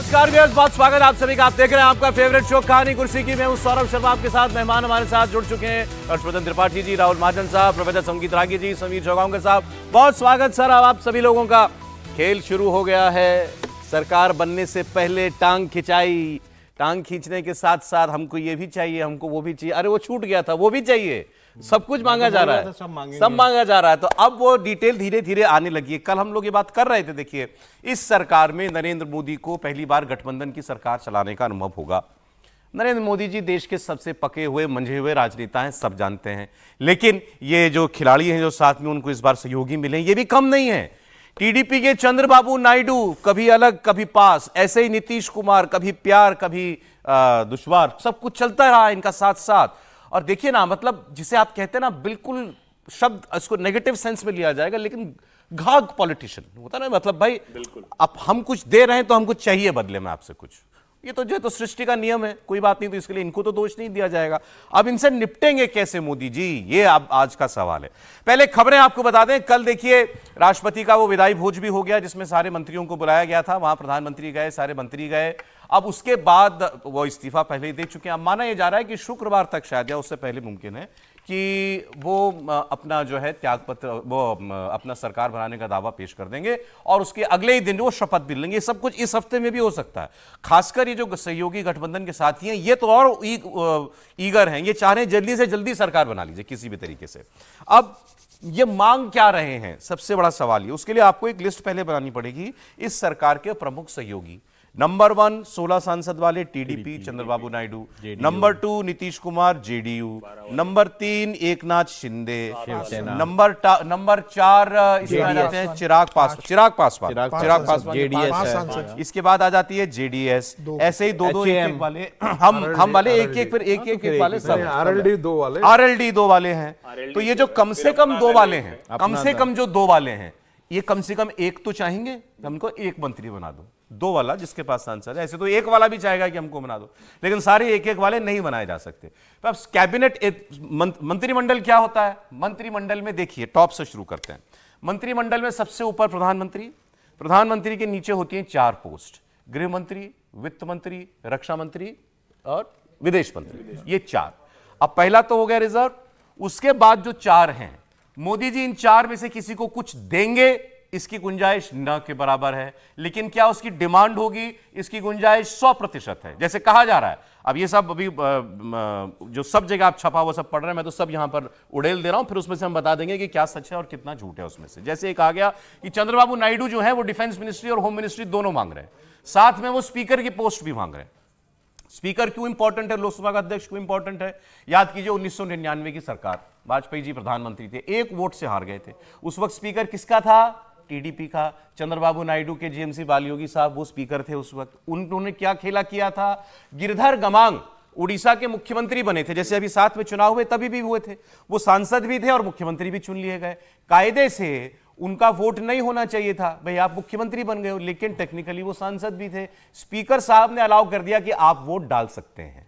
नमस्कार व्यवस्थ बहुत स्वागत आप सभी का आप देख रहे हैं आपका फेवरेट शो कहानी कुर्सी की मैं हूं सौरभ शर्मा आपके साथ मेहमान हमारे साथ जुड़ चुके हैं हर्षवर्धन त्रिपाठी जी राहुल महाजन साहब प्रोफेसर संगीत रागी जी समीर चौगांकर साहब बहुत स्वागत सर अब आप सभी लोगों का खेल शुरू हो गया है सरकार बनने से पहले टांग खिंचाई टांग खींचने के साथ साथ हमको ये भी चाहिए हमको वो भी चाहिए अरे वो छूट गया था वो भी चाहिए सब कुछ मांगा मतलब जा रहा है सब, सब मांगा जा रहा है तो अब वो डिटेल धीरे धीरे आने लगी है कल हम लोग ये बात कर रहे थे देखिए इस सरकार में नरेंद्र मोदी को पहली बार गठबंधन की सरकार चलाने का अनुभव होगा नरेंद्र मोदी जी देश के सबसे पके हुए मंझे हुए राजनेता हैं सब जानते हैं लेकिन ये जो खिलाड़ी हैं जो साथ में उनको इस बार सहयोगी मिले ये भी कम नहीं है टीडीपी के चंद्रबाबू नायडू कभी अलग कभी पास ऐसे ही नीतीश कुमार कभी प्यार कभी दुश्वार सब कुछ चलता रहा इनका साथ साथ और देखिए ना मतलब जिसे आप कहते हैं ना बिल्कुल शब्द इसको नेगेटिव सेंस में लिया जाएगा लेकिन घाघ पॉलिटिशियन होता ना मतलब भाई आप हम कुछ दे रहे हैं तो हमको चाहिए बदले में आपसे कुछ ये तो जो है तो सृष्टि का नियम है कोई बात नहीं तो इसके लिए इनको तो दोष नहीं दिया जाएगा अब इनसे निपटेंगे कैसे मोदी जी ये अब आज का सवाल है पहले खबरें आपको बता दें कल देखिए राष्ट्रपति का वो विदाई भोज भी हो गया जिसमें सारे मंत्रियों को बुलाया गया था वहां प्रधानमंत्री गए सारे मंत्री गए अब उसके बाद वो इस्तीफा पहले ही दे चुके हैं अब माना यह जा रहा है कि शुक्रवार तक शायद या उससे पहले मुमकिन है कि वो अपना जो है त्यागपत्र वो अपना सरकार बनाने का दावा पेश कर देंगे और उसके अगले ही दिन वो शपथ भी लेंगे सब कुछ इस हफ्ते में भी हो सकता है खासकर ये जो सहयोगी गठबंधन के साथी हैं ये तो और ईगर हैं ये चाह रहे हैं जल्दी से जल्दी सरकार बना लीजिए किसी भी तरीके से अब ये मांग क्या रहे हैं सबसे बड़ा सवाल ये उसके लिए आपको एक लिस्ट पहले बनानी पड़ेगी इस सरकार के प्रमुख सहयोगी नंबर वन सोलह सांसद वाले TDP Chandrababu Naidu number two Nitish Kumar JDU number तीन एकनाथ शिंदे नंबर नंबर चार इसमें जाते हैं चिराग पासवान चिराग पासवान चिराग पासवान जेडीएस इसके बाद आ जाती है जेडीएस ऐसे ही दो दो वाले हम हम वाले एक एक फिर एक हाँ, तो एक वाले सब आरएलडी दो वाले आरएलडी दो वाले हैं तो ये जो कम से कम दो वाले हैं कम से कम जो दो वाले हैं ये कम से कम एक तो चाहेंगे तो हमको एक मंत्री बना दो दो वाला जिसके पास आंसर है ऐसे तो एक वाला भी चाहेगा कि हमको बना दो लेकिन सारे एक एक वाले नहीं बनाए जा सकते तो अब कैबिनेट मंत्रिमंडल क्या होता है मंत्रिमंडल में देखिए टॉप से शुरू करते हैं मंत्रिमंडल में सबसे ऊपर प्रधानमंत्री प्रधानमंत्री के नीचे होती हैं चार पोस्ट गृह मंत्री वित्त मंत्री रक्षा मंत्री और विदेश मंत्री ये चार अब पहला तो हो गया रिजर्व उसके बाद जो चार हैं मोदी जी इन चार में से किसी को कुछ देंगे इसकी गुंजाइश न के बराबर है लेकिन क्या उसकी डिमांड होगी इसकी गुंजाइश सौ प्रतिशत है जैसे कहा जा रहा है अब ये सब अभी जो सब जगह आप छपा हुआ सब पढ़ रहे हैं मैं तो सब यहां पर उड़ेल दे रहा हूं फिर उसमें से हम बता देंगे कि क्या सच है और कितना झूठ है उसमें से जैसे एक आ गया कि चंद्रबाबू नायडू जो है वो डिफेंस मिनिस्ट्री और होम मिनिस्ट्री दोनों मांग रहे हैं साथ में वो स्पीकर की पोस्ट भी मांग रहे हैं स्पीकर क्यों इंपॉर्टेंट है लोकसभा का अध्यक्ष क्यों इंपॉर्टेंट है याद कीजिए उन्नीस की सरकार वाजपेयी जी प्रधानमंत्री थे एक वोट से हार गए थे उस वक्त स्पीकर किसका था टीडीपी का चंद्रबाबू नायडू के जीएमसी बालयोगी साहब वो स्पीकर थे उस वक्त उन्होंने क्या खेला किया था गिरधर गमांग उड़ीसा के मुख्यमंत्री बने थे जैसे अभी साथ में चुनाव हुए तभी भी हुए थे वो सांसद भी थे और मुख्यमंत्री भी चुन लिए गए कायदे से उनका वोट नहीं होना चाहिए था भाई आप मुख्यमंत्री बन गए हो लेकिन टेक्निकली वो सांसद भी थे स्पीकर साहब ने अलाउ कर दिया कि आप वोट डाल सकते हैं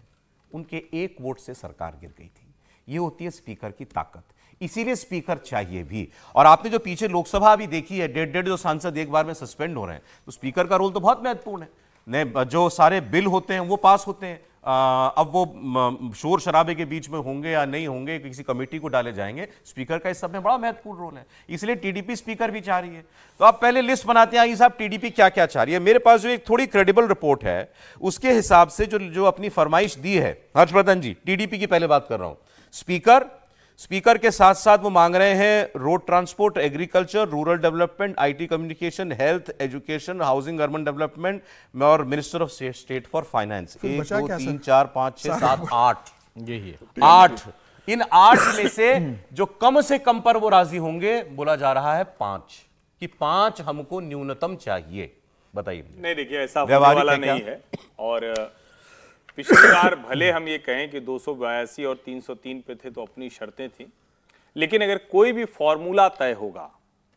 उनके एक वोट से सरकार गिर गई थी ये होती है स्पीकर की ताकत इसीलिए स्पीकर चाहिए भी और आपने जो पीछे लोकसभा भी देखी है डेढ़ डेढ़ जो सांसद एक बार में सस्पेंड हो रहे हैं तो स्पीकर का रोल तो बहुत महत्वपूर्ण है ने जो सारे बिल होते हैं वो पास होते हैं आ, अब वो शोर शराबे के बीच में होंगे या नहीं होंगे किसी कमेटी को डाले जाएंगे स्पीकर का इस सब में बड़ा महत्वपूर्ण रोल है इसलिए टीडीपी स्पीकर भी चाह रही है तो आप पहले लिस्ट बनाते हैं साहब टीडीपी क्या क्या चाह रही है मेरे पास जो एक थोड़ी क्रेडिबल रिपोर्ट है उसके हिसाब से जो जो अपनी फरमाइश दी है हर्षवर्धन जी टीडीपी की पहले बात कर रहा हूं स्पीकर स्पीकर के साथ साथ वो मांग रहे हैं road transport agriculture rural development IT communication health education housing urban development और minister of state for finance एक दो तीन चार पांच छह सात आठ यही आठ इन आठ में से जो कम से कम पर वो राजी होंगे बोला जा रहा है पांच कि पांच हमको न्यूनतम चाहिए बताइए नहीं देखिए ऐसा वाला नहीं है और पिछली बार भले हम ये कहें कि दो और 303 पे थे तो अपनी शर्तें थी लेकिन अगर कोई भी फॉर्मूला तय होगा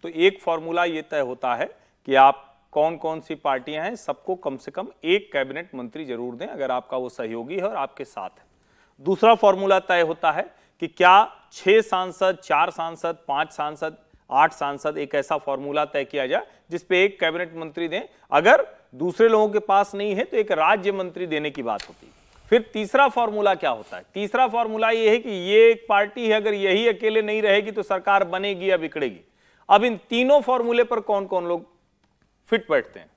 तो एक फॉर्मूला ये तय होता है कि आप कौन कौन सी पार्टियां हैं सबको कम से कम एक कैबिनेट मंत्री जरूर दें अगर आपका वो सहयोगी है और आपके साथ है दूसरा फॉर्मूला तय होता है कि क्या छह सांसद चार सांसद पांच सांसद आठ सांसद एक ऐसा फॉर्मूला तय किया जाए जिसपे एक कैबिनेट मंत्री दें अगर दूसरे लोगों के पास नहीं है तो एक राज्य मंत्री देने की बात होती है फिर तीसरा फॉर्मूला क्या होता है तीसरा फॉर्मूला ये है कि ये एक पार्टी है अगर यही अकेले नहीं रहेगी तो सरकार बनेगी या बिगड़ेगी अब इन तीनों फॉर्मूले पर कौन कौन लोग फिट बैठते हैं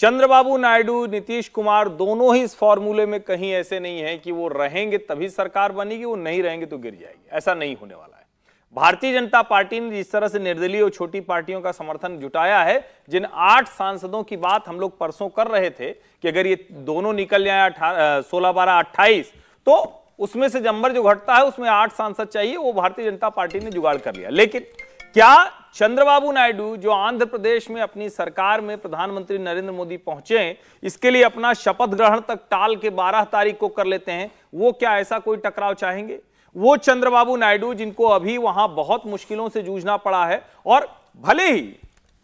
चंद्रबाबू नायडू नीतीश कुमार दोनों ही इस फॉर्मूले में कहीं ऐसे नहीं है कि वो रहेंगे तभी सरकार बनेगी वो नहीं रहेंगे तो गिर जाएगी ऐसा नहीं होने वाला है भारतीय जनता पार्टी ने जिस तरह से निर्दलीय और छोटी पार्टियों का समर्थन जुटाया है जिन आठ सांसदों की बात हम लोग परसों कर रहे थे कि अगर ये दोनों निकल जाए सोलह बारह अट्ठाईस तो उसमें से जम्बर जो घटता है उसमें आठ सांसद चाहिए वो भारतीय जनता पार्टी ने जुगाड़ कर लिया लेकिन क्या चंद्रबाबू नायडू जो आंध्र प्रदेश में अपनी सरकार में प्रधानमंत्री नरेंद्र मोदी पहुंचे इसके लिए अपना शपथ ग्रहण तक टाल के 12 तारीख को कर लेते हैं वो क्या ऐसा कोई टकराव चाहेंगे वो चंद्रबाबू नायडू जिनको अभी वहां बहुत मुश्किलों से जूझना पड़ा है और भले ही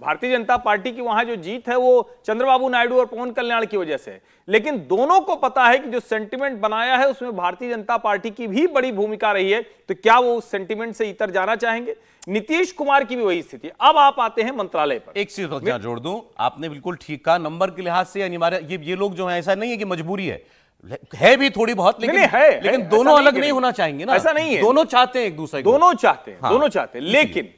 भारतीय जनता पार्टी की वहां जो जीत है वो चंद्रबाबू नायडू और पवन कल्याण की वजह से लेकिन दोनों को पता है कि जो सेंटिमेंट बनाया है उसमें भारतीय जनता पार्टी की भी बड़ी भूमिका रही है तो क्या वो उस सेंटिमेंट से इतर जाना चाहेंगे नीतीश कुमार की भी वही स्थिति अब आप आते हैं मंत्रालय पर एक चीज तो जोड़ दू आपने बिल्कुल ठीक कहा नंबर के लिहाज से अनिवार्य ये ये लोग जो है ऐसा नहीं है कि मजबूरी है है भी थोड़ी बहुत लेकिन नहीं, है लेकिन है, दोनों अलग नहीं, होना चाहेंगे ना ऐसा नहीं है दोनों चाहते हैं एक दूसरे दोनों चाहते हैं हाँ। दोनों चाहते हैं लेकिन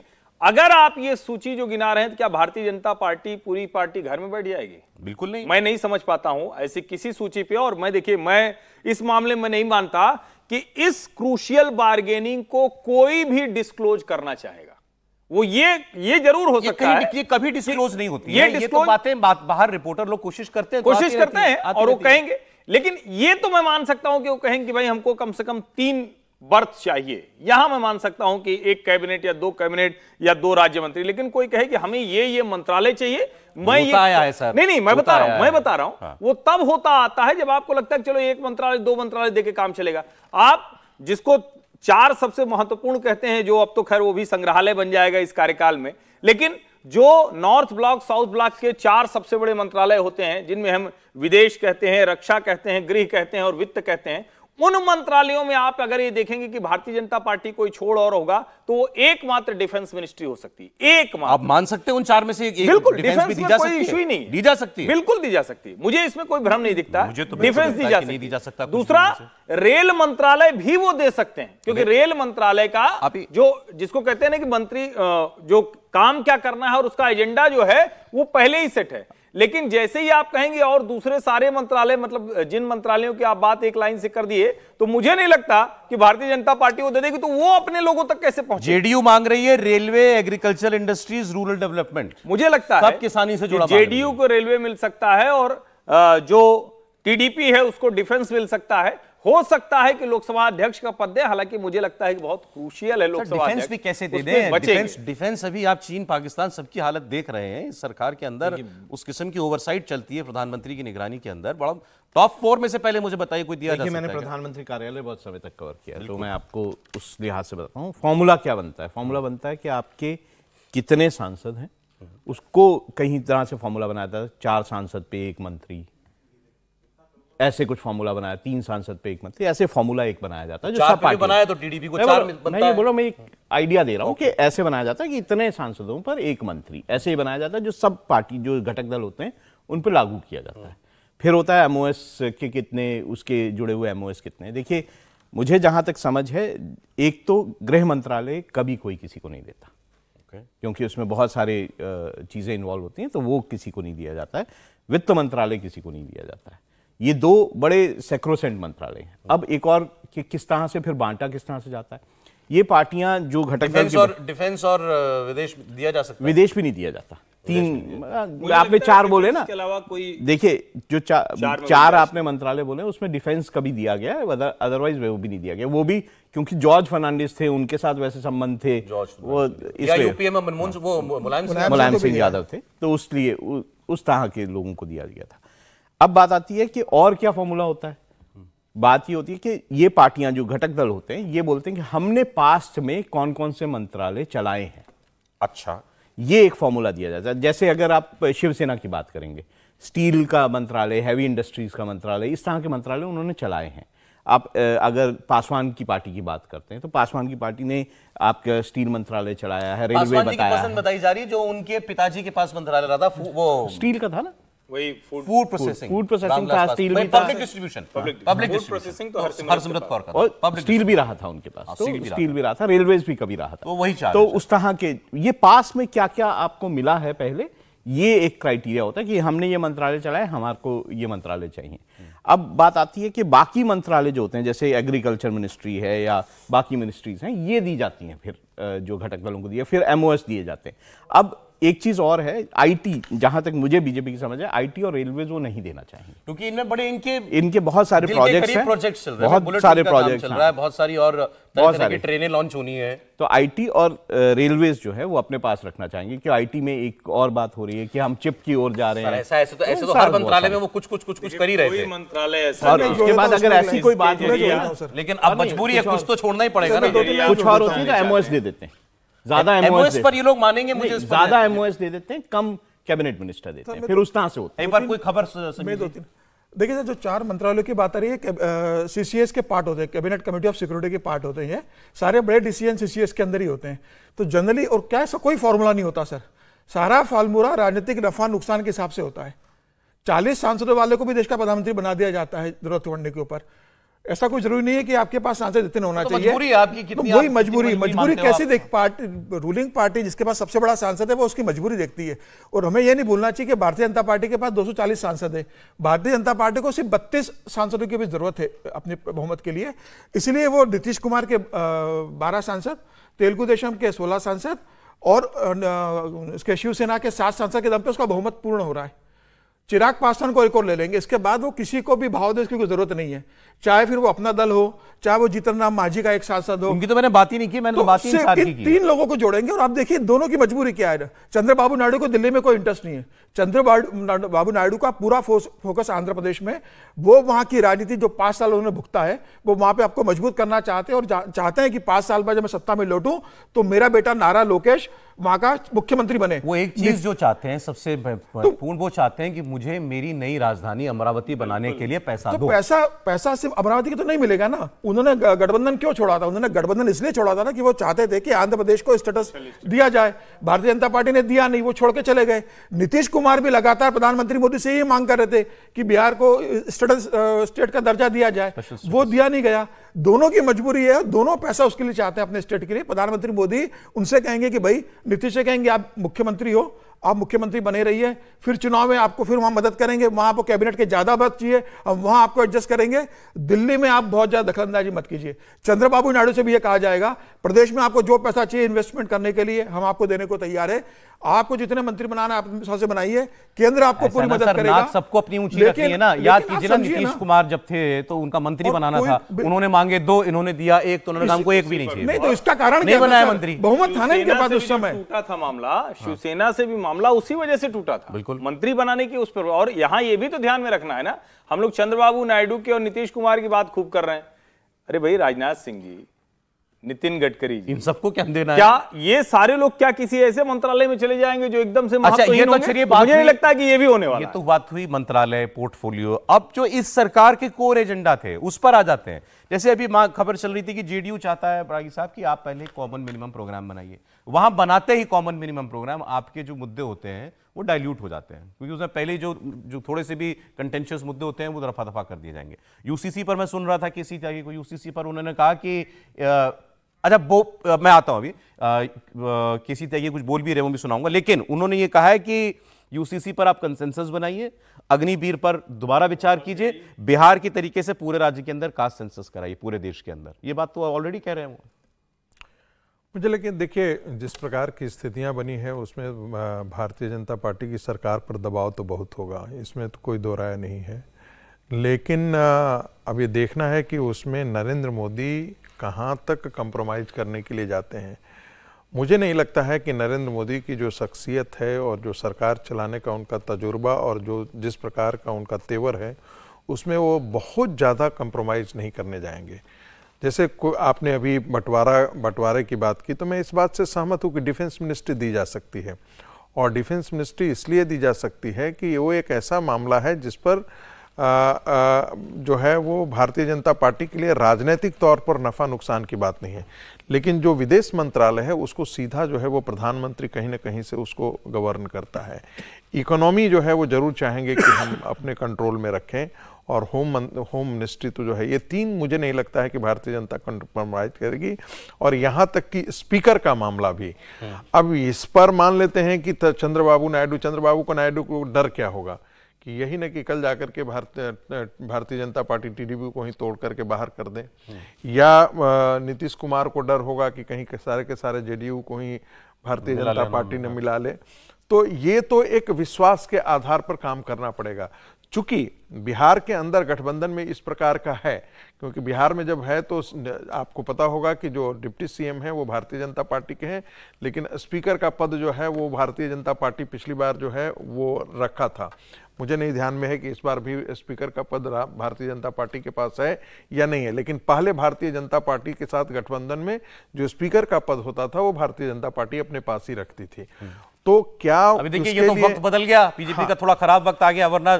अगर आप ये सूची जो गिना रहे हैं तो क्या भारतीय जनता पार्टी पूरी पार्टी घर में बैठ जाएगी बिल्कुल नहीं मैं नहीं समझ पाता हूं ऐसी किसी सूची पे और मैं देखिए मैं इस मामले में नहीं मानता कि इस क्रूशियल बार्गेनिंग को कोई भी डिस्क्लोज करना चाहेगा वो ये ये जरूर हो ये सकता है ये कभी डिस्क्लोज नहीं होती ये, ये तो बातें बाहर रिपोर्टर लोग कोशिश करते हैं तो कोशिश करते हैं और वो कहेंगे लेकिन यह तो मैं मान सकता हूं कि वो कहेंगे कि भाई हमको कम से कम तीन बर्थ चाहिए यहां मैं मान सकता हूं कि एक कैबिनेट या दो कैबिनेट या दो राज्य मंत्री लेकिन कोई कहे कि हमें ये ये मंत्रालय चाहिए मैं ये आया है सर नहीं नहीं मैं बता रहा हूं मैं बता रहा हूं हाँ। वो तब होता आता है जब आपको लगता है चलो एक मंत्रालय दो मंत्रालय देके काम चलेगा आप जिसको चार सबसे महत्वपूर्ण कहते हैं जो अब तो खैर वो भी संग्रहालय बन जाएगा इस कार्यकाल में लेकिन जो नॉर्थ ब्लॉक साउथ ब्लॉक के चार सबसे बड़े मंत्रालय होते हैं जिनमें हम विदेश कहते हैं रक्षा कहते हैं गृह कहते हैं और वित्त कहते हैं उन मंत्रालयों में आप अगर ये देखेंगे कि भारतीय जनता पार्टी कोई छोड़ और होगा तो वो एकमात्र डिफेंस मिनिस्ट्री हो सकती है मात्र आप मान सकते हैं उन चार में से एक, बिल्कुल डिफेंस दी जा सकती है नहीं दी जा सकती है बिल्कुल दी जा सकती है मुझे इसमें कोई भ्रम नहीं दिखता तो डिफेंस दी जा सकती दी जा सकता दूसरा रेल मंत्रालय भी वो दे सकते हैं क्योंकि रेल मंत्रालय का जो जिसको कहते हैं ना कि मंत्री जो काम क्या करना है और उसका एजेंडा जो है वो पहले ही सेट है लेकिन जैसे ही आप कहेंगे और दूसरे सारे मंत्रालय मतलब जिन मंत्रालयों की आप बात एक लाइन से कर दिए तो मुझे नहीं लगता कि भारतीय जनता पार्टी वो दे देगी तो वो अपने लोगों तक कैसे पहुंचे जेडीयू मांग रही है railway agriculture industries rural development मुझे लगता है किसानी से जुड़ा जेडीयू को रेलवे मिल सकता है और जो टीडीपी है उसको डिफेंस मिल सकता है हो सकता है कि लोकसभा अध्यक्ष का पद दे हालांकि मुझे लगता है कि बहुत क्रूशियल है लोकसभा डिफेंस भी कैसे दे दें डिफेंस डिफेंस अभी आप चीन पाकिस्तान सबकी हालत देख रहे हैं सरकार के अंदर उस किस्म की ओवरसाइट चलती है प्रधानमंत्री की निगरानी के अंदर बड़ा टॉप फोर में से पहले मुझे बताइए कोई दिया मैंने प्रधानमंत्री कार्यालय बहुत समय तक कवर किया तो मैं आपको उस लिहाज से बताता हूँ फॉर्मूला क्या बनता है फॉर्मूला बनता है कि आपके कितने सांसद हैं उसको कहीं तरह से फॉर्मूला बनाया था चार सांसद पे एक मंत्री ऐसे कुछ फॉर्मूला बनाया तीन सांसद पे एक मंत्री ऐसे फॉर्मूला एक बनाया जाता है जो सब पार्टी बनाया तो टीडीपी को चार बनता मैं ये बोल मैं एक आइडिया दे रहा हूँ कि ऐसे बनाया जाता है कि इतने सांसदों पर एक मंत्री ऐसे ही बनाया जाता है जो सब पार्टी जो घटक दल होते हैं उन पर लागू किया जाता है फिर होता है एमओएस के कितने उसके जुड़े हुए एम कितने देखिए मुझे जहां तक समझ है एक तो गृह मंत्रालय कभी कोई किसी को नहीं देता क्योंकि उसमें बहुत सारे चीज़ें इन्वॉल्व होती हैं तो वो किसी को नहीं दिया जाता है वित्त मंत्रालय किसी को नहीं दिया जाता है ये दो बड़े सेक्रोसेंट मंत्रालय हैं अब एक और कि किस तरह से फिर बांटा किस तरह से जाता है ये पार्टियां जो घटक डिफेंस और डिफेंस और विदेश दिया जा सकता विदेश भी नहीं दिया जाता तीन आपने चार बोले ना देखिए जो चा, चार, चार आपने मंत्रालय बोले उसमें डिफेंस कभी दिया गया है अदरवाइज वो भी नहीं दिया गया वो भी क्योंकि जॉर्ज फर्नांडिस थे उनके साथ वैसे संबंध थे वो यूपीए में मनमोहन वो मुलायम सिंह यादव थे तो उस तरह के लोगों को दिया गया था अब बात आती है कि और क्या फॉर्मूला होता है बात ये होती है कि ये पार्टियां जो घटक दल होते हैं ये बोलते हैं कि हमने पास्ट में कौन कौन से मंत्रालय चलाए हैं अच्छा ये एक फॉर्मूला दिया जाता है जैसे अगर आप शिवसेना की बात करेंगे स्टील का मंत्रालय हैवी इंडस्ट्रीज का मंत्रालय इस तरह के मंत्रालय उन्होंने चलाए हैं आप अगर पासवान की पार्टी की बात करते हैं तो पासवान की पार्टी ने आपका स्टील मंत्रालय चलाया है रेलवे बताया बताई जा रही है जो उनके पिताजी के पास मंत्रालय रहा था वो स्टील का था ना वही फूड प्रोसेसिंग फूड प्रोसेसिंग था स्टील भी पब्लिक डिस्ट्रीब्यूशन पब्लिक प्रोसेसिंग तो हरसिमरत कौर का और स्टील भी रहा था उनके पास स्टील हाँ, भी रहा था भी कभी रहा था तो वही तो उस तरह के ये पास में क्या क्या आपको मिला है पहले ये एक क्राइटेरिया होता है कि हमने ये मंत्रालय चलाया हमारे को ये मंत्रालय चाहिए अब बात आती है कि बाकी मंत्रालय जो होते हैं जैसे एग्रीकल्चर मिनिस्ट्री है या बाकी मिनिस्ट्रीज हैं ये दी जाती हैं फिर जो घटक दलों को दिए फिर एमओएस दिए जाते हैं अब एक चीज और है आईटी जहां तक मुझे बीजेपी की समझ है आईटी और रेलवे वो नहीं देना चाहिए क्योंकि इनमें बड़े इनके इनके बहुत सारे प्रोजेक्ट्स हैं प्रोजेक्ट्स चल रहे हैं बहुत सारे प्रोजेक्ट चल रहा है बहुत सारी और बहुत सारी ट्रेनें लॉन्च होनी है तो आईटी और रेलवे जो है वो अपने पास रखना चाहेंगे क्यों आईटी में एक और बात हो रही है कि हम चिप की ओर जा रहे हैं ऐसा ऐसे तो ऐसे तो हर मंत्रालय में वो कुछ कुछ कुछ कुछ कर ही रहे थे मंत्रालय उसके बाद अगर ऐसी कोई बात हो रही है लेकिन अब मजबूरी है कुछ तो छोड़ना ही पड़ेगा ना कुछ और होती है तो एमओएस दे देते हैं ज्यादा एमओएस पर ये लोग मानेंगे मुझे ज्यादा एमओएस दे देते हैं कम कैबिनेट मिनिस्टर तो देते हैं फिर उस तरह से होता है एक बार कोई खबर देखिए सर जो चार मंत्रालयों की बात आ रही है सीसीएस के पार्ट होते हैं कैबिनेट कमेटी ऑफ सिक्योरिटी के पार्ट होते हैं सारे बड़े डिसीजन सीसीएस के अंदर ही होते हैं तो जनरली और क्या ऐसा कोई फॉर्मूला नहीं होता सर सारा फार्मूला राजनीतिक नफा नुकसान के हिसाब से होता है चालीस सांसदों वाले को भी देश का प्रधानमंत्री बना दिया जाता है जरूरत पड़ने के ऊपर ऐसा कोई जरूरी नहीं है कि आपके पास सांसद इतने होना तो चाहिए मजबूरी आपकी कितनी वही मजबूरी मजबूरी कैसे देख पार्टी रूलिंग पार्टी जिसके पास सबसे बड़ा सांसद है वो उसकी मजबूरी देखती है और हमें यह नहीं भूलना चाहिए कि भारतीय जनता पार्टी के पास 240 सांसद है भारतीय जनता पार्टी को सिर्फ बत्तीस सांसदों की भी जरूरत है अपने बहुमत के लिए इसलिए वो नीतीश कुमार के बारह सांसद तेलुगु देशम के सोलह सांसद और इसके शिवसेना के सात सांसद के दम पर उसका बहुमत पूर्ण हो रहा है चिराग पासवान को एक और ले लेंगे इसके बाद वो किसी को भी भाव देश की कोई जरूरत नहीं है चाहे फिर वो अपना दल हो चाहे वो जीतन राम माझी का एक सांसद हो उनकी तो मैंने बात ही नहीं की मैंने तो, तो बात ही इन की तीन लोगों को जोड़ेंगे और आप देखिए दोनों की मजबूरी क्या है चंद्रबाबू नायडू को दिल्ली में कोई इंटरेस्ट नहीं है चंद्रबाबू नायडू का पूरा फोकस आंध्र प्रदेश में वो वहां की राजनीति जो पांच साल उन्होंने भुगता है वो वहां पे आपको मजबूत करना चाहते हैं और चाहते हैं कि पांच साल बाद जब मैं सत्ता में लौटू तो मेरा बेटा नारा लोकेश वहां का मुख्यमंत्री बने वो एक चीज जो चाहते हैं सबसे तो- महत्वपूर्ण वो चाहते हैं कि मुझे मेरी नई राजधानी अमरावती बनाने के लिए पैसा तो दो पैसा पैसा सिर्फ अमरावती के तो नहीं मिलेगा ना उन्होंने गठबंधन क्यों छोड़ा था उन्होंने गठबंधन इसलिए छोड़ा था ना कि वो चाहते थे कि आंध्र प्रदेश को स्टेटस दिया जाए भारतीय जनता पार्टी ने दिया नहीं वो छोड़ के चले गए नीतीश कुमार भी लगातार प्रधानमंत्री मोदी से ही मांग कर रहे थे कि बिहार को स्टेटस uh, स्टेट uh, का दर्जा दिया जाए वो दिया नहीं गया दोनों की मजबूरी है दोनों पैसा उसके लिए चाहते हैं अपने स्टेट के लिए प्रधानमंत्री मोदी उनसे कहेंगे कि भाई नीतीश से कहेंगे आप मुख्यमंत्री हो आप मुख्यमंत्री बने रहिए फिर चुनाव में आपको फिर वहां मदद करेंगे वहां आपको कैबिनेट के ज़्यादा मत चाहिए हम वहां आपको एडजस्ट करेंगे दिल्ली में आप बहुत ज़्यादा दखलंदाजी मत कीजिए चंद्रबाबू नायडू से भी यह कहा जाएगा प्रदेश में आपको जो पैसा चाहिए इन्वेस्टमेंट करने के लिए हम आपको देने को तैयार है आपको जितने मंत्री बनाना आप आत्मविश्वास से बनाइए केंद्र आपको पूरी मदद करेगा सबको अपनी ऊंची रखनी है ना याद कीजिए ना नीतीश कुमार जब थे तो उनका मंत्री बनाना था उन्होंने मांगे दो इन्होंने दिया एक तो उन्होंने हमको एक भी नहीं चाहिए नहीं तो इसका कारण क्या बनाया मंत्री बहुमत था ना इनके पास उस समय टूटा था मामला हाँ। शिवसेना से भी मामला उसी वजह से टूटा था बिल्कुल मंत्री बनाने की उस पर और यहाँ ये भी तो ध्यान में रखना है ना हम लोग चंद्रबाबू नायडू की और नीतीश कुमार की बात खूब कर रहे हैं अरे भाई राजनाथ सिंह जी नितिन गडकरी जी इन सबको क्या देना क्या है? ये सारे लोग क्या किसी ऐसे मंत्रालय में चले जाएंगे जो एकदम से अच्छा, ये तो ये बात मुझे नहीं लगता कि ये भी होने वाला ये तो बात हुई मंत्रालय पोर्टफोलियो अब जो इस सरकार के कोर एजेंडा थे उस पर आ जाते हैं जैसे अभी खबर चल रही थी कि जेडीयू चाहता है रागी साहब कि आप पहले कॉमन मिनिमम प्रोग्राम बनाइए वहां बनाते ही कॉमन मिनिमम प्रोग्राम आपके जो मुद्दे होते हैं वो डाइल्यूट हो जाते हैं क्योंकि उसमें पहले जो जो थोड़े से भी कंटेंशियस मुद्दे होते हैं वो रफा दफा कर दिए जाएंगे यूसीसी पर मैं सुन रहा था किसी को यूसीसी पर उन्होंने कहा कि अच्छा वो मैं आता हूँ अभी किसी तरह कुछ बोल भी रहे वो भी सुनाऊंगा लेकिन उन्होंने ये कहा है कि यूसीसी पर आप कंसेंसस बनाइए अग्निवीर पर दोबारा विचार कीजिए बिहार के तरीके से पूरे राज्य के अंदर कास्ट सेंसस कराइए पूरे देश के अंदर ये बात तो ऑलरेडी कह रहे हैं वो मुझे लेकिन देखिए जिस प्रकार की स्थितियां बनी है उसमें भारतीय जनता पार्टी की सरकार पर दबाव तो बहुत होगा इसमें तो कोई दो नहीं है लेकिन अब ये देखना है कि उसमें नरेंद्र मोदी कहाँ तक कंप्रोमाइज़ करने के लिए जाते हैं मुझे नहीं लगता है कि नरेंद्र मोदी की जो शख्सियत है और जो सरकार चलाने का उनका तजुर्बा और जो जिस प्रकार का उनका तेवर है उसमें वो बहुत ज़्यादा कंप्रोमाइज़ नहीं करने जाएंगे जैसे आपने अभी बंटवारा बंटवारे की बात की तो मैं इस बात से सहमत हूँ कि डिफेंस मिनिस्ट्री दी जा सकती है और डिफेंस मिनिस्ट्री इसलिए दी जा सकती है कि वो एक ऐसा मामला है जिस पर जो है वो भारतीय जनता पार्टी के लिए राजनीतिक तौर पर नफ़ा नुकसान की बात नहीं है लेकिन जो विदेश मंत्रालय है उसको सीधा जो है वो प्रधानमंत्री कहीं ना कहीं से उसको गवर्न करता है इकोनॉमी जो है वो ज़रूर चाहेंगे कि हम अपने कंट्रोल में रखें और होम होम मिनिस्ट्री तो जो है ये तीन मुझे नहीं लगता है कि भारतीय जनता कंप्रोमाइज करेगी और यहाँ तक कि स्पीकर का मामला भी हम्म। अब इस पर मान लेते हैं कि चंद्रबाबू नायडू चंद्रबाबू को नायडू को डर क्या होगा कि यही ना कि कल जाकर के भारत भारतीय जनता पार्टी टीडीपी को ही तोड़ करके बाहर कर दें हम्म। या नीतीश कुमार को डर होगा कि कहीं के सारे के सारे जेडीयू को ही भारतीय जनता पार्टी ने मिला ले तो ये तो एक विश्वास के आधार पर काम करना पड़ेगा चूंकि बिहार के अंदर गठबंधन में इस प्रकार का है क्योंकि बिहार में जब है तो आपको पता होगा कि जो डिप्टी सीएम है वो भारतीय जनता पार्टी के हैं लेकिन स्पीकर का पद जो है वो भारतीय जनता पार्टी पिछली बार जो है वो रखा था मुझे नहीं ध्यान में है कि इस बार भी स्पीकर का पद भारतीय जनता पार्टी के पास है या नहीं है लेकिन पहले भारतीय जनता पार्टी के साथ गठबंधन में जो स्पीकर का पद होता था वो भारतीय जनता पार्टी अपने पास ही रखती थी हम्म। तो क्या अभी देखिए ये तो वक्त बदल गया बीजेपी हाँ, का थोड़ा खराब वक्त आ गया वरना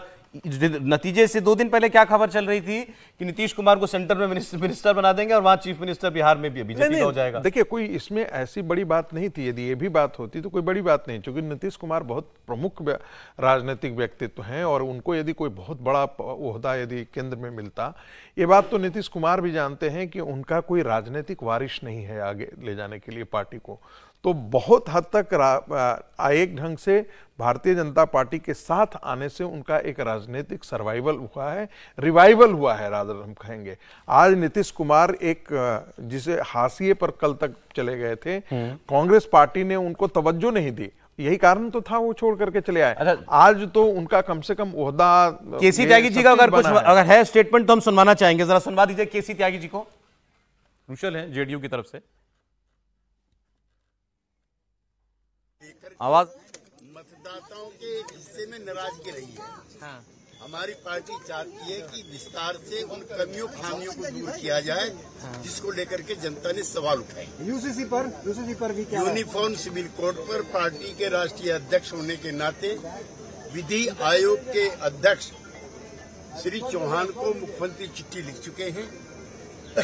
नतीजे से दो दिन पहले क्या खबर चल रही थी कि नीतीश कुमार को सेंटर में मिनिस्टर मिनिस्टर बना देंगे और वहां चीफ मिनिस्टर बिहार में भी बीजेपी हो जाएगा देखिए कोई इसमें ऐसी बड़ी बात नहीं थी यदि ये भी बात होती तो कोई बड़ी बात नहीं क्योंकि नीतीश कुमार बहुत प्रमुख राजनीतिक व्यक्तित्व हैं और उनको यदि कोई बहुत बड़ा ओहदा यदि केंद्र में मिलता ये बात तो नीतीश कुमार भी जानते हैं कि उनका कोई राजनीतिक वारिश नहीं है आगे ले जाने के लिए पार्टी को तो बहुत हद तक एक ढंग से भारतीय जनता पार्टी के साथ आने से उनका एक राजनीतिक सर्वाइवल हुआ है रिवाइवल हुआ है राधर हम कहेंगे आज नीतीश कुमार एक जिसे हाशिए पर कल तक चले गए थे हम्म। कांग्रेस पार्टी ने उनको तवज्जो नहीं दी यही कारण तो था वो छोड़ करके चले आए अच्छा, आज तो उनका कम से कम ओहदा केसी त्यागी जी का अगर कुछ है। अगर है स्टेटमेंट तो हम सुनवाना चाहेंगे जरा सुनवा दीजिए केसी त्यागी जी को कुशल है जेडीयू की तरफ से आवाज मतदाताओं के हिस्से में नाराजगी रही है हाँ। हमारी पार्टी चाहती है कि विस्तार से उन कमियों खामियों को दूर किया जाए हाँ। जिसको लेकर के जनता ने सवाल उठाए यूसीसी पर यूसीसी पर भी क्या यूनिफॉर्म सिविल कोड पर पार्टी के राष्ट्रीय अध्यक्ष होने के नाते विधि आयोग के अध्यक्ष श्री चौहान को मुख्यमंत्री चिट्ठी लिख चुके हैं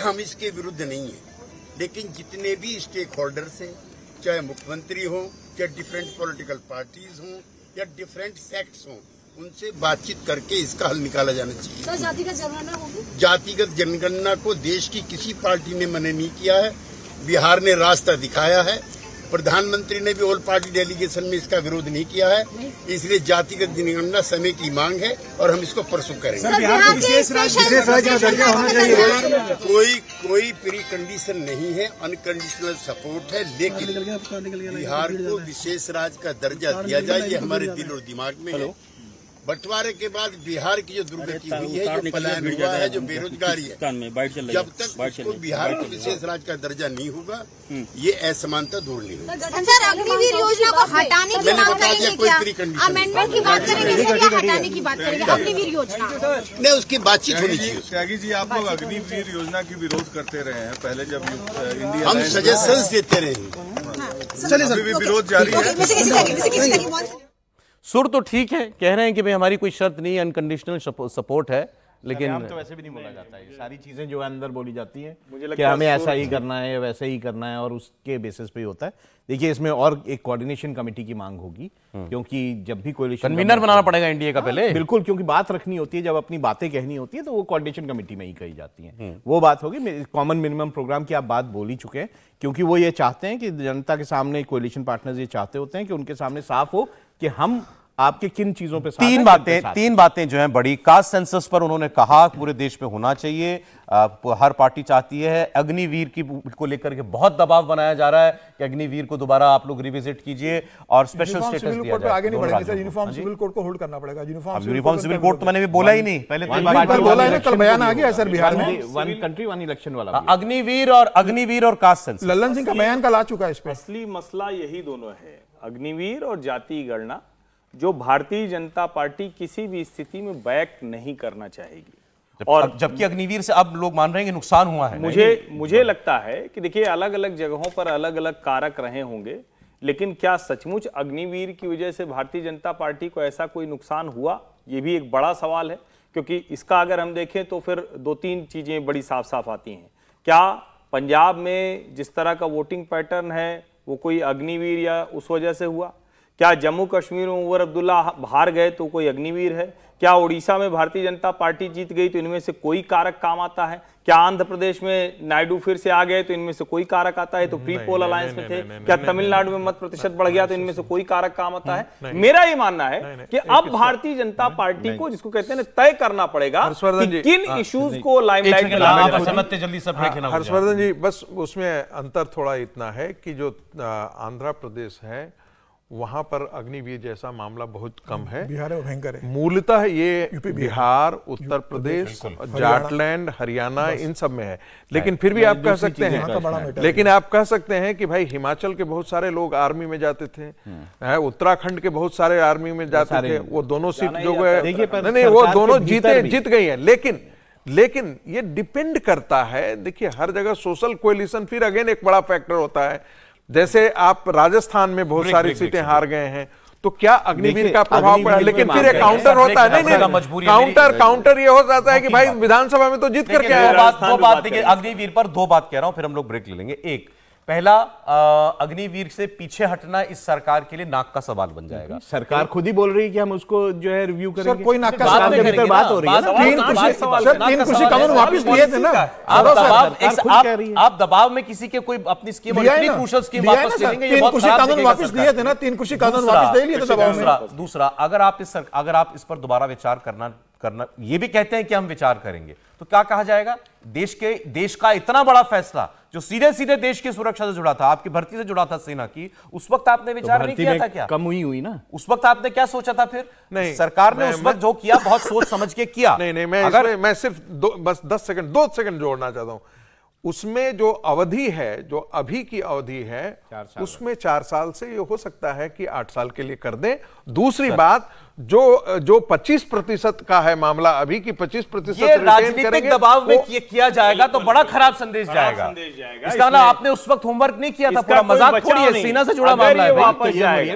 हम इसके विरुद्ध नहीं है लेकिन जितने भी स्टेक होल्डर्स हैं चाहे मुख्यमंत्री हों या डिफरेंट पॉलिटिकल पार्टीज हों या डिफरेंट सेक्ट्स हों उनसे बातचीत करके इसका हल निकाला जाना चाहिए तो जातिगत जनगणना होगी जातिगत जनगणना को देश की किसी पार्टी ने मन नहीं किया है बिहार ने रास्ता दिखाया है प्रधानमंत्री ने भी ऑल पार्टी डेलीगेशन में इसका विरोध नहीं किया है इसलिए जातिगत जनगणना समय की मांग है और हम इसको परसों करेंगे कोई कोई प्री कंडीशन नहीं है अनकंडीशनल सपोर्ट है लेकिन बिहार को विशेष राज्य का दर्जा दिया जाए ये हमारे दिल और दिमाग में है बंटवारे के बाद बिहार की जो दुर्गति हुई है जो पलायन हुआ है जो बेरोजगारी है जब तक उसको बिहार को विशेष राज्य का दर्जा नहीं होगा हम्म। ये असमानता दूर नहीं होगी सर अग्निवीर योजना को हटाने की बात करेंगे अमेंडमेंट की बात करेंगे हटाने की बात करेंगे अग्निवीर योजना नहीं उसकी बातचीत होनी चाहिए त्यागी जी आप लोग अग्निवीर योजना की विरोध करते रहे हैं पहले जब इंडिया हम सजेशन देते रहे हाँ, चलिए सर विरोध जारी है सुर तो ठीक है कह रहे हैं कि भाई हमारी कोई शर्त नहीं अनकंडीशनल सपोर्ट है लेकिन तो वैसे भी नहीं बोला जाता है सारी चीज़ें जो है अंदर बोली जाती है मुझे लगता है हमें ऐसा ही करना है वैसे ही करना है और उसके बेसिस पे ही होता है देखिए इसमें और एक कोऑर्डिनेशन कमेटी की मांग होगी हम्म। क्योंकि जब भी कोई कन्वीनर बनाना पड़ेगा इंडिया का हाँ, पहले बिल्कुल क्योंकि बात रखनी होती है जब अपनी बातें कहनी होती है तो वो कोऑर्डिनेशन कमेटी में ही कही जाती है हम्म। वो बात होगी कॉमन मिनिमम प्रोग्राम की आप बात बोल ही चुके हैं क्योंकि वो ये चाहते हैं कि जनता के सामने कोलिशन पार्टनर्स ये चाहते होते हैं कि उनके सामने साफ हो कि हम आपके किन चीजों पे तीन बातें तीन बातें जो हैं बड़ी कास्ट सेंसस पर उन्होंने कहा पूरे देश में होना चाहिए आ, हर पार्टी चाहती है अग्निवीर की को लेकर के बहुत दबाव बनाया जा रहा है कि अग्निवीर को दोबारा आप लोग रिविजिट कीजिए और स्पेशल स्टेटस दिया जाए आगे नहीं बढ़ेंगे सर यूनिफॉर्म हाँ सिविल कोड को होल्ड करना पड़ेगा यूनिफॉर्म यूनिफॉर्म सिविल कोड तो मैंने भी बोला ही नहीं पहले बोला है कल बयान आ गया सर बिहार में वन कंट्री वन इलेक्शन वाला हाँ, अग्निवीर और अग्निवीर और कास्ट सेंसस ललन सिंह का बयान कल आ चुका है असली मसला यही दोनों है अग्निवीर और जाति गणना जो भारतीय जनता पार्टी किसी भी स्थिति में बैक नहीं करना चाहेगी जब, और जबकि अग्निवीर से अब लोग मान रहे हैं कि नुकसान हुआ है मुझे मुझे लगता है कि देखिए अलग अलग जगहों पर अलग अलग कारक रहे होंगे लेकिन क्या सचमुच अग्निवीर की वजह से भारतीय जनता पार्टी को ऐसा कोई नुकसान हुआ ये भी एक बड़ा सवाल है क्योंकि इसका अगर हम देखें तो फिर दो तीन चीज़ें बड़ी साफ साफ आती हैं क्या पंजाब में जिस तरह का वोटिंग पैटर्न है वो कोई अग्निवीर या उस वजह से हुआ क्या जम्मू कश्मीर में उमर अब्दुल्ला हार गए तो कोई अग्निवीर है क्या उड़ीसा में भारतीय जनता पार्टी जीत गई तो इनमें से कोई कारक काम आता है क्या आंध्र प्रदेश में नायडू फिर से आ गए तो इनमें से कोई कारक आता है तो प्री पोल अलायंस में थे क्या तमिलनाडु में मत प्रतिशत बढ़ गया तो इनमें से कोई कारक काम आता है मेरा ये मानना है कि अब भारतीय जनता पार्टी को जिसको कहते हैं तय करना पड़ेगा किन इश्यूज हाँ, को लाइमलाइट जल्दी सब हाँ, हर्षवर्धन जी बस उसमें अंतर थोड़ा इतना है कि जो आंध्र प्रदेश है वहां पर अग्निवीर जैसा मामला बहुत कम है बिहार में भयंकर है मूलतः ये बिहार उत्तर प्रदेश जाटलैंड हरियाणा इन सब में है हाँ। लेकिन फिर भी हाँ, आप कह सकते हैं लेकिन आप कह सकते हैं कि भाई हिमाचल के बहुत सारे लोग आर्मी में जाते थे हम्म। उत्तराखंड के बहुत सारे आर्मी में जाते थे वो दोनों सीट जो गए नहीं वो दोनों जीते जीत गई है लेकिन लेकिन ये डिपेंड करता है देखिए हर जगह सोशल कोलिशन फिर अगेन एक बड़ा फैक्टर होता है जैसे आप राजस्थान में बहुत सारी सीटें हार गए हैं तो क्या अग्निवीर का प्रभाव पड़ा लेकिन फिर एक काउंटर होता है नहीं नहीं काउंटर काउंटर ये हो जाता है कि भाई विधानसभा में तो जीत करके आया बात देखिए अग्निवीर पर दो बात कह रहा हूं फिर हम लोग ब्रेक ले लेंगे एक पहला अग्निवीर से पीछे हटना इस सरकार के लिए नाक का सवाल बन जाएगा हम्म। सरकार खुद ही बोल रही है कि हम उसको जो है रिव्यू करेंगे सर कोई नाक का सवाल के भीतर बात हो रही है तीन कृषि सर तीन कृषि कानून वापस लिए थे ना आप दबाव आप दबाव में किसी के कोई अपनी स्कीम और इतनी क्रूशियल स्कीम वापस लेंगे ये कृषि कानून वापस लिए थे ना तीन कृषि कानून वापस ले लिए थे दबाव में दूसरा अगर आप इस अगर आप इस पर दोबारा विचार करना करना ये भी कहते हैं कि हम विचार करेंगे तो क्या कहा जाएगा देश के देश का इतना बड़ा फैसला जो सीधे सीधे देश की सुरक्षा से जुड़ा था आपकी भर्ती से जुड़ा था सेना की उस वक्त आपने तो विचार तो नहीं किया था क्या कम हुई हुई ना उस वक्त आपने क्या सोचा था फिर नहीं सरकार ने उस वक्त जो किया बहुत सोच समझ के किया नहीं नहीं मैं अगर मैं सिर्फ बस दस सेकंड दो सेकंड जोड़ना चाहता हूँ उसमें जो अवधि है जो अभी की अवधि है चार उसमें चार साल से ये हो सकता है कि आठ साल के लिए कर दें दूसरी बात जो जो 25 प्रतिशत का है मामला अभी की 25 प्रतिशत राजनीतिक दबाव में किया, किया जाएगा तो बड़ा खराब संदेश जाएगा संदेश जाएगा इसका ना मतलब आपने उस वक्त होमवर्क नहीं किया था पूरा मजाक छोड़िए सीना से जुड़ा मामला है